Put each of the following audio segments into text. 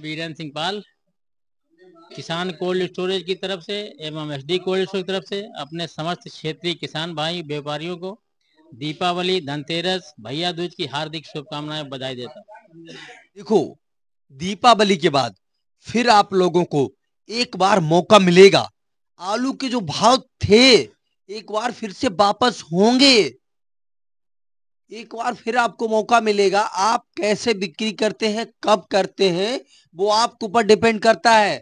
वीरेंद्र सिंह पाल किसान cold storage की तरफ से एवं एस डी कोल्ड स्टोरेज की तरफ से अपने समस्त क्षेत्रीय किसान भाई व्यापारियों को दीपावली धनतेरस भैया दूज की हार्दिक शुभकामनाएं बधाई देता देखो दीपावली के बाद फिर आप लोगों को एक बार मौका मिलेगा आलू के जो भाव थे एक बार फिर से वापस होंगे एक बार फिर आपको मौका मिलेगा आप कैसे बिक्री करते हैं कब करते हैं वो आपके ऊपर डिपेंड करता है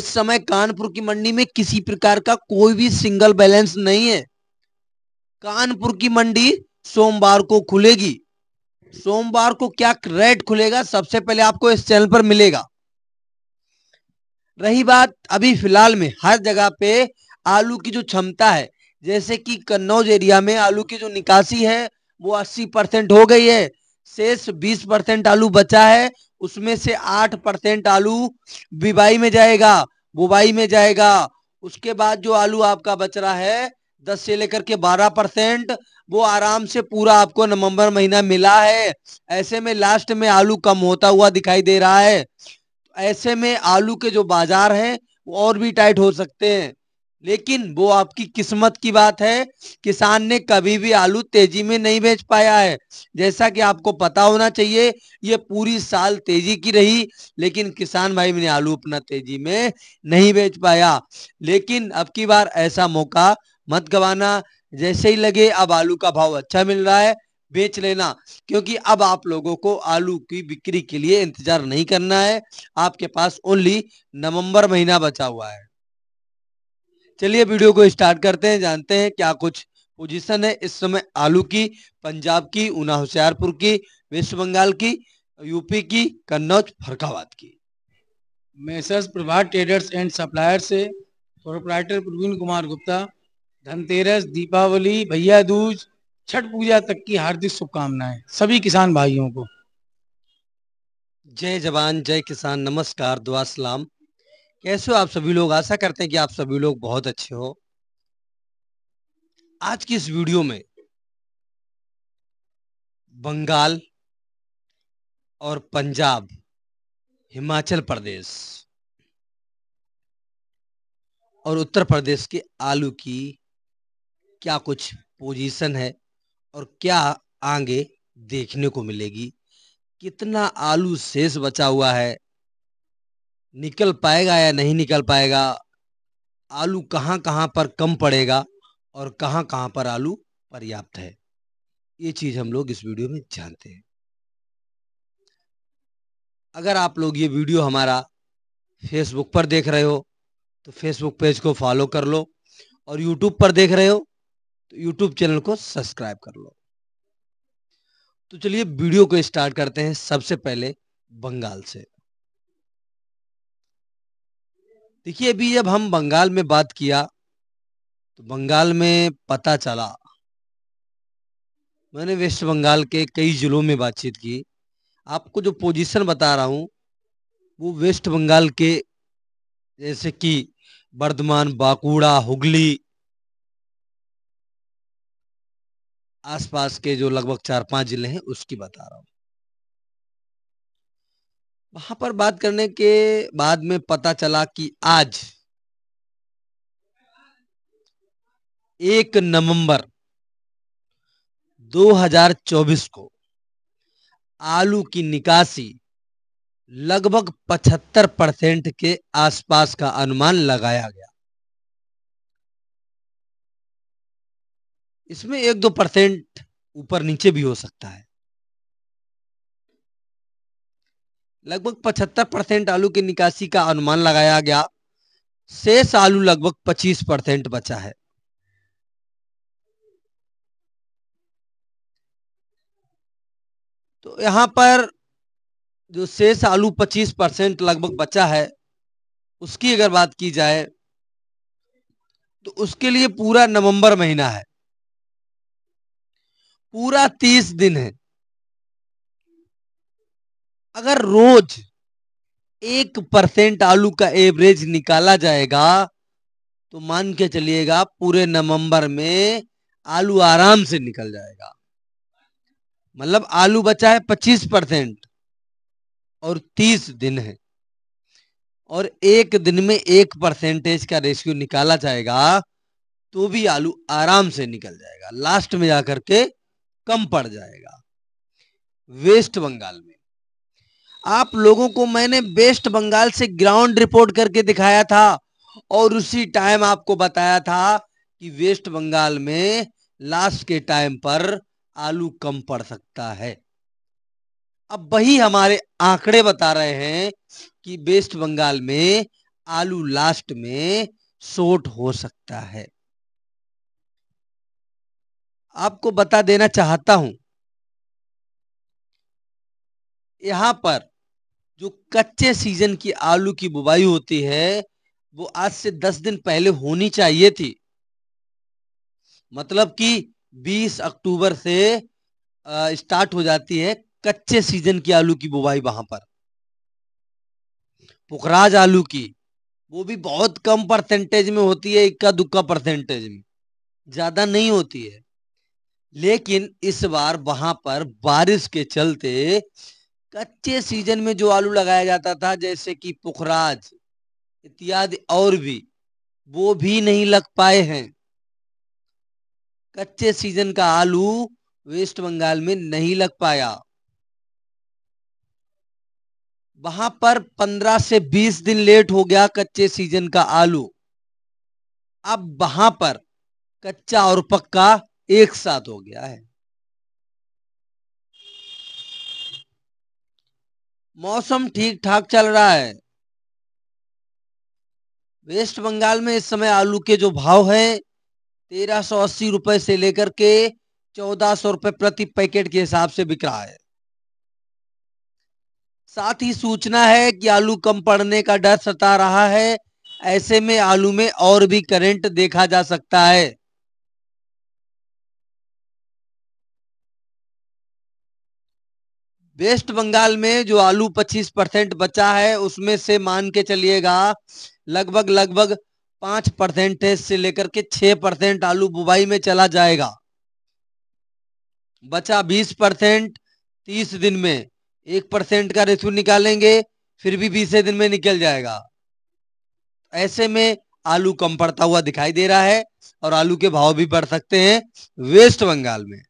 इस समय कानपुर की मंडी में किसी प्रकार का कोई भी सिंगल बैलेंस नहीं है कानपुर की मंडी सोमवार को खुलेगी सोमवार को क्या रेट खुलेगा सबसे पहले आपको इस चैनल पर मिलेगा रही बात अभी फिलहाल में हर जगह पे आलू की जो क्षमता है जैसे कि कन्नौज एरिया में आलू की जो निकासी है वो अस्सी परसेंट हो गई है शेष बीस परसेंट आलू बचा है उसमें से आठ परसेंट आलू बिबाई में जाएगा बुबाई में जाएगा उसके बाद जो आलू आपका बच रहा है दस से लेकर के बारह परसेंट वो आराम से पूरा आपको नवंबर महीना मिला है ऐसे में लास्ट में आलू कम होता हुआ दिखाई दे रहा है ऐसे में आलू के जो बाजार है वो और भी टाइट हो सकते हैं लेकिन वो आपकी किस्मत की बात है किसान ने कभी भी आलू तेजी में नहीं बेच पाया है जैसा कि आपको पता होना चाहिए ये पूरी साल तेजी की रही लेकिन किसान भाई ने आलू अपना तेजी में नहीं बेच पाया लेकिन अब की बार ऐसा मौका मत गवाना जैसे ही लगे अब आलू का भाव अच्छा मिल रहा है बेच लेना क्योंकि अब आप लोगों को आलू की बिक्री के लिए इंतजार नहीं करना है आपके पास ओनली नवंबर महीना बचा हुआ है चलिए वीडियो को स्टार्ट करते हैं जानते हैं क्या कुछ पोजीशन है इस समय आलू की पंजाब की ऊना होशियारपुर की वेस्ट बंगाल की यूपी की कन्नौज फरकाबाद की messrs Prabhat traders and supplier से प्रोपराइटर प्रवीण कुमार गुप्ता धनतेरस दीपावली भैया दूज छठ पूजा तक की हार्दिक शुभकामनाएं सभी किसान भाइयों को जय जवान जय किसान नमस्कार दुआ सलाम कैसे हो आप सभी लोग आशा करते हैं कि आप सभी लोग बहुत अच्छे हो आज की इस वीडियो में बंगाल और पंजाब हिमाचल प्रदेश और उत्तर प्रदेश के आलू की क्या कुछ पोजीशन है और क्या आगे देखने को मिलेगी कितना आलू शेष बचा हुआ है निकल पाएगा या नहीं निकल पाएगा आलू कहाँ कहाँ पर कम पड़ेगा और कहाँ कहाँ पर आलू पर्याप्त है ये चीज़ हम लोग इस वीडियो में जानते हैं अगर आप लोग ये वीडियो हमारा फेसबुक पर देख रहे हो तो फेसबुक पेज को फॉलो कर लो और यूट्यूब पर देख रहे हो तो यूट्यूब चैनल को सब्सक्राइब कर लो तो चलिए वीडियो को स्टार्ट करते हैं सबसे पहले बंगाल से देखिए अभी जब हम बंगाल में बात किया तो बंगाल में पता चला मैंने वेस्ट बंगाल के कई जिलों में बातचीत की आपको जो पोजीशन बता रहा हूं वो वेस्ट बंगाल के जैसे कि बर्धमान बाकुड़ा हुगली आसपास के जो लगभग चार पांच जिले हैं उसकी बता रहा हूँ वहां पर बात करने के बाद में पता चला कि आज एक नवंबर 2024 को आलू की निकासी लगभग 75 परसेंट के आसपास का अनुमान लगाया गया इसमें एक दो परसेंट ऊपर नीचे भी हो सकता है लगभग 75 परसेंट आलू की निकासी का अनुमान लगाया गया शेष आलू लगभग 25 परसेंट बचा है तो यहां पर जो शेष आलू 25 परसेंट लगभग बचा है उसकी अगर बात की जाए तो उसके लिए पूरा नवंबर महीना है पूरा तीस दिन है अगर रोज एक परसेंट आलू का एवरेज निकाला जाएगा तो मान के चलिएगा पूरे नवंबर में आलू आराम से निकल जाएगा मतलब आलू बचा है पच्चीस परसेंट और तीस दिन है और एक दिन में एक परसेंटेज का रेशियो निकाला जाएगा तो भी आलू आराम से निकल जाएगा लास्ट में जाकर के कम पड़ जाएगा वेस्ट बंगाल में आप लोगों को मैंने वेस्ट बंगाल से ग्राउंड रिपोर्ट करके दिखाया था और उसी टाइम आपको बताया था कि वेस्ट बंगाल में लास्ट के टाइम पर आलू कम पड़ सकता है अब वही हमारे आंकड़े बता रहे हैं कि वेस्ट बंगाल में आलू लास्ट में शोट हो सकता है आपको बता देना चाहता हूं यहां पर जो कच्चे सीजन की आलू की बुवाई होती है वो आज से दस दिन पहले होनी चाहिए थी मतलब कि 20 अक्टूबर से स्टार्ट हो जाती है कच्चे सीजन की आलू की बुवाई वहां पर पुखराज आलू की वो भी बहुत कम परसेंटेज में होती है इक्का दुक्का परसेंटेज में ज्यादा नहीं होती है लेकिन इस बार वहां पर बारिश के चलते कच्चे सीजन में जो आलू लगाया जाता था जैसे कि पुखराज इत्यादि और भी वो भी नहीं लग पाए हैं कच्चे सीजन का आलू वेस्ट बंगाल में नहीं लग पाया वहां पर पंद्रह से बीस दिन लेट हो गया कच्चे सीजन का आलू अब वहां पर कच्चा और पक्का एक साथ हो गया है मौसम ठीक ठाक चल रहा है वेस्ट बंगाल में इस समय आलू के जो भाव है तेरह सौ अस्सी रुपए से लेकर के चौदह सौ रुपए प्रति पैकेट के हिसाब से बिक रहा है साथ ही सूचना है कि आलू कम पड़ने का डर सता रहा है ऐसे में आलू में और भी करंट देखा जा सकता है वेस्ट बंगाल में जो आलू 25 परसेंट बचा है उसमें से मान के चलिएगा लगभग लगभग पांच परसेंट से लेकर के छह परसेंट आलू बुबाई में चला जाएगा बचा बीस परसेंट तीस दिन में एक परसेंट का रेशो निकालेंगे फिर भी बीस दिन में निकल जाएगा ऐसे में आलू कम पड़ता हुआ दिखाई दे रहा है और आलू के भाव भी बढ़ सकते हैं वेस्ट बंगाल में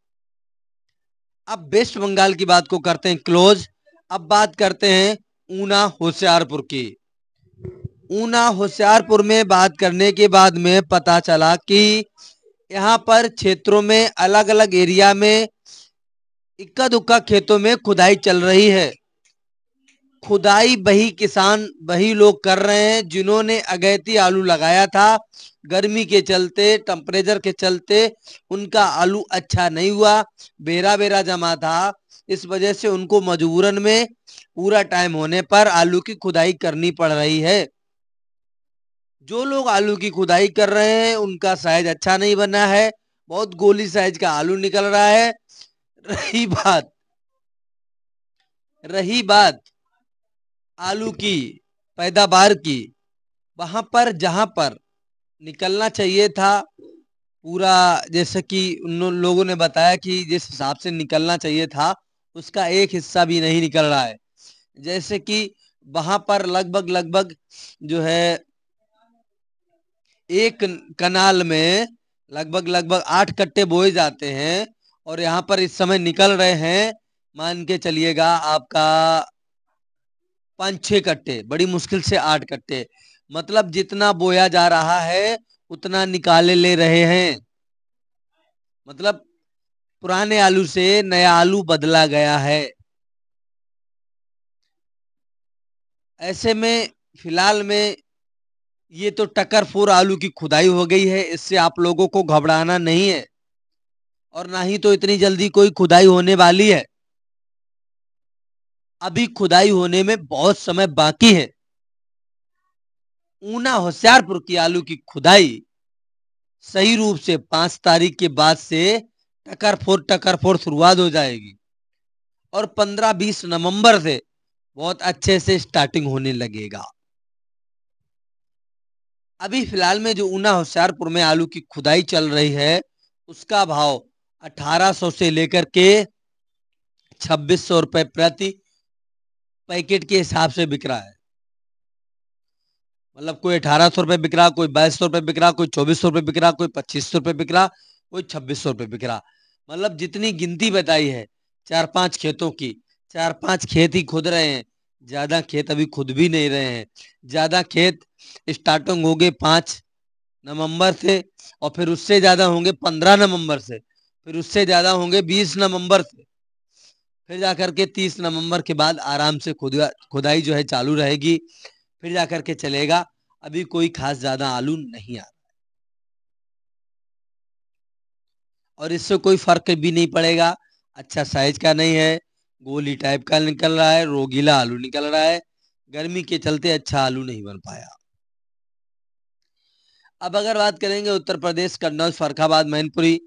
अब वेस्ट बंगाल की बात को करते हैं क्लोज अब बात करते हैं ऊना होशियारपुर की ऊना होशियारपुर में बात करने के बाद में पता चला कि यहाँ पर क्षेत्रों में अलग अलग एरिया में इक्का दुक्का खेतों में खुदाई चल रही है खुदाई बही किसान वही लोग कर रहे हैं जिन्होंने अगैती आलू लगाया था गर्मी के चलते टेम्परेचर के चलते उनका आलू अच्छा नहीं हुआ बेरा बेरा जमा था इस वजह से उनको मजबूरन में पूरा टाइम होने पर आलू की खुदाई करनी पड़ रही है जो लोग आलू की खुदाई कर रहे हैं उनका साइज अच्छा नहीं बना है बहुत गोली साइज का आलू निकल रहा है रही बात रही बात आलू की पैदावार की वहां पर जहां पर निकलना चाहिए था पूरा जैसे कि उन लोगों ने बताया कि जिस हिसाब से निकलना चाहिए था उसका एक हिस्सा भी नहीं निकल रहा है जैसे कि वहां पर लगभग लगभग जो है एक कनाल में लगभग लगभग आठ कट्टे बोए जाते हैं और यहाँ पर इस समय निकल रहे हैं मान के चलिएगा आपका पांच छह कट्टे बड़ी मुश्किल से आठ कट्टे मतलब जितना बोया जा रहा है उतना निकाले ले रहे हैं मतलब पुराने आलू से नया आलू बदला गया है ऐसे में फिलहाल में ये तो टक्कर फोर आलू की खुदाई हो गई है इससे आप लोगों को घबराना नहीं है और ना ही तो इतनी जल्दी कोई खुदाई होने वाली है अभी खुदाई होने में बहुत समय बाकी है ऊना होशियारपुर की आलू की खुदाई सही रूप से पांच तारीख के बाद से टकर फोर टकर फोर शुरुआत हो जाएगी और पंद्रह बीस नवंबर से बहुत अच्छे से स्टार्टिंग होने लगेगा अभी फिलहाल में जो ऊना होशियारपुर में आलू की खुदाई चल रही है उसका भाव 1800 से लेकर के 2600 रुपए प्रति पैकेट के हिसाब से बिक रहा है मतलब कोई अठारह सौ रुपये बिक रहा कोई बाईस सौ रुपये बिक रहा कोई चौबीस सौ रुपये बिक रहा कोई पच्चीस सौ रुपये बिक रहा कोई छब्बीस सौ रुपये बिक रहा मतलब जितनी गिनती बताई है चार पांच खेतों की चार पांच खेत ही खुद रहे हैं ज्यादा खेत अभी खुद भी नहीं रहे हैं ज्यादा खेत स्टार्टिंग हो गए पांच नवम्बर से और फिर उससे ज्यादा होंगे पंद्रह नवम्बर से फिर उससे ज्यादा होंगे बीस नवम्बर से फिर जाकर के तीस नवंबर के बाद आराम से खुदा खुदाई जो है चालू रहेगी फिर जाकर के चलेगा अभी कोई खास ज्यादा आलू नहीं आ रहा और इससे कोई फर्क भी नहीं पड़ेगा अच्छा साइज का नहीं है गोली टाइप का निकल रहा है रोगीला आलू निकल रहा है गर्मी के चलते अच्छा आलू नहीं बन पाया अब अगर बात करेंगे उत्तर प्रदेश कन्नौज फरखाबाद मैनपुरी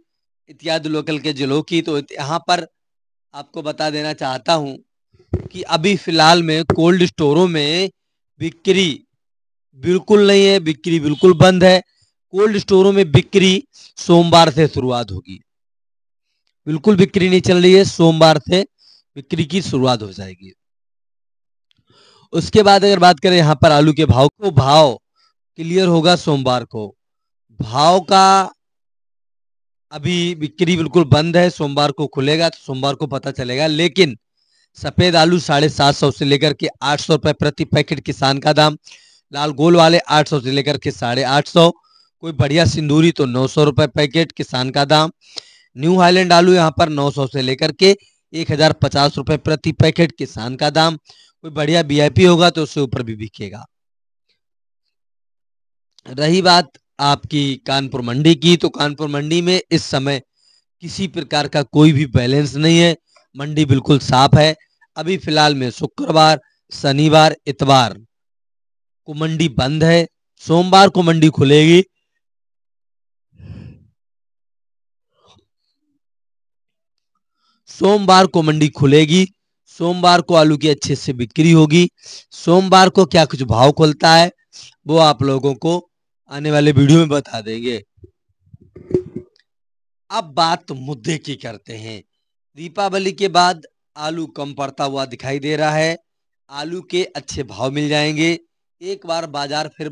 इत्यादि लोकल के जिलों की तो यहाँ पर आपको बता देना चाहता हूं कि अभी फिलहाल में कोल्ड स्टोरों में बिक्री बिल्कुल नहीं है बिक्री बिल्कुल बंद है कोल्ड स्टोरों में बिक्री सोमवार से शुरुआत होगी बिल्कुल बिक्री नहीं चल रही है सोमवार से बिक्री की शुरुआत हो जाएगी उसके बाद अगर बात करें यहां पर आलू के भाव को भाव क्लियर होगा सोमवार को भाव का अभी बिक्री बिल्कुल बंद है सोमवार को खुलेगा तो सोमवार को पता चलेगा लेकिन सफेद आलू साढ़े सात सौ से लेकर के आठ सौ रुपए प्रति पैकेट किसान का दाम लाल गोल वाले आठ सौ से लेकर के साढ़े आठ सौ कोई बढ़िया सिंदूरी तो नौ सौ रुपए पैकेट किसान का दाम न्यू हाईलैंड आलू यहाँ पर नौ सौ से लेकर के एक हजार पचास रुपए प्रति पैकेट किसान का दाम कोई बढ़िया बी होगा तो उससे ऊपर भी बिकेगा रही बात आपकी कानपुर मंडी की तो कानपुर मंडी में इस समय किसी प्रकार का कोई भी बैलेंस नहीं है मंडी बिल्कुल साफ है अभी फिलहाल में शुक्रवार शनिवार इतवार को मंडी बंद है सोमवार को मंडी खुलेगी सोमवार को मंडी खुलेगी सोमवार को आलू की अच्छे से बिक्री होगी सोमवार को क्या कुछ भाव खुलता है वो आप लोगों को आने वाले वीडियो में बता देंगे अब बात मुद्दे की करते हैं दीपावली के बाद आलू कम पड़ता हुआ दिखाई दे रहा है आलू के अच्छे भाव मिल जाएंगे एक बार बाजार फिर